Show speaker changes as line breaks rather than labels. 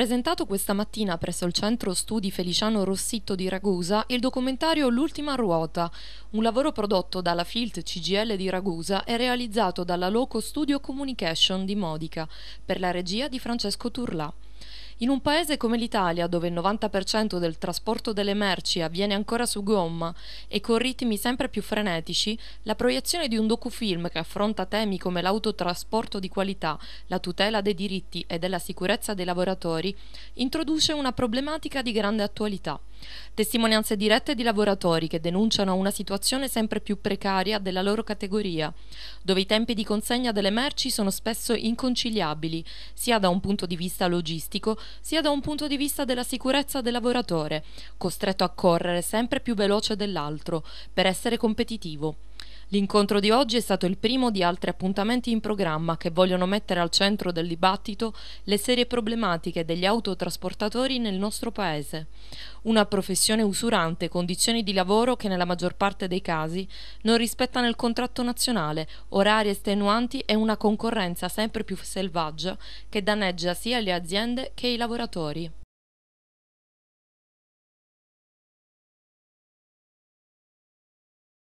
presentato questa mattina presso il Centro Studi Feliciano Rossitto di Ragusa il documentario L'ultima ruota, un lavoro prodotto dalla Filt CGL di Ragusa e realizzato dalla Loco Studio Communication di Modica, per la regia di Francesco Turlà. In un paese come l'Italia, dove il 90% del trasporto delle merci avviene ancora su gomma e con ritmi sempre più frenetici, la proiezione di un docufilm che affronta temi come l'autotrasporto di qualità, la tutela dei diritti e della sicurezza dei lavoratori, introduce una problematica di grande attualità. Testimonianze dirette di lavoratori che denunciano una situazione sempre più precaria della loro categoria, dove i tempi di consegna delle merci sono spesso inconciliabili, sia da un punto di vista logistico, sia da un punto di vista della sicurezza del lavoratore, costretto a correre sempre più veloce dell'altro, per essere competitivo. L'incontro di oggi è stato il primo di altri appuntamenti in programma che vogliono mettere al centro del dibattito le serie problematiche degli autotrasportatori nel nostro Paese. Una professione usurante, condizioni di lavoro che nella maggior parte dei casi non rispettano il contratto nazionale, orari estenuanti e una concorrenza sempre più selvaggia che danneggia sia le aziende che i lavoratori.